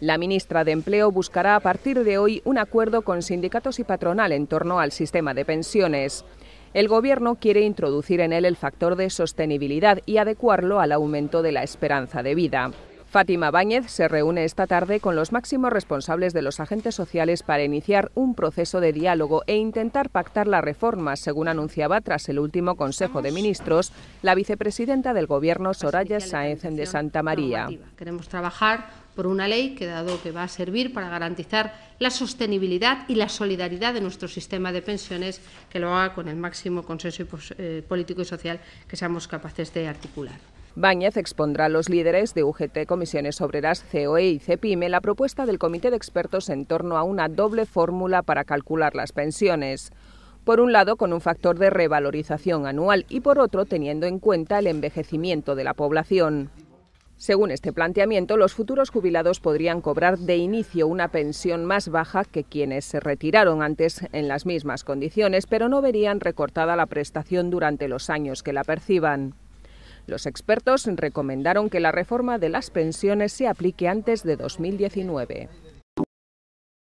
La ministra de Empleo buscará a partir de hoy un acuerdo con sindicatos y patronal en torno al sistema de pensiones. El Gobierno quiere introducir en él el factor de sostenibilidad y adecuarlo al aumento de la esperanza de vida. Fátima Báñez se reúne esta tarde con los máximos responsables de los agentes sociales para iniciar un proceso de diálogo e intentar pactar la reforma, según anunciaba tras el último Consejo de Ministros la vicepresidenta del Gobierno, Soraya Sáenz de Santa María. Queremos trabajar por una ley que, dado que va a servir para garantizar la sostenibilidad y la solidaridad de nuestro sistema de pensiones, que lo haga con el máximo consenso eh, político y social que seamos capaces de articular. Báñez expondrá a los líderes de UGT, Comisiones Obreras, COE y CEPIME la propuesta del Comité de Expertos en torno a una doble fórmula para calcular las pensiones por un lado con un factor de revalorización anual y por otro teniendo en cuenta el envejecimiento de la población. Según este planteamiento, los futuros jubilados podrían cobrar de inicio una pensión más baja que quienes se retiraron antes en las mismas condiciones, pero no verían recortada la prestación durante los años que la perciban. Los expertos recomendaron que la reforma de las pensiones se aplique antes de 2019.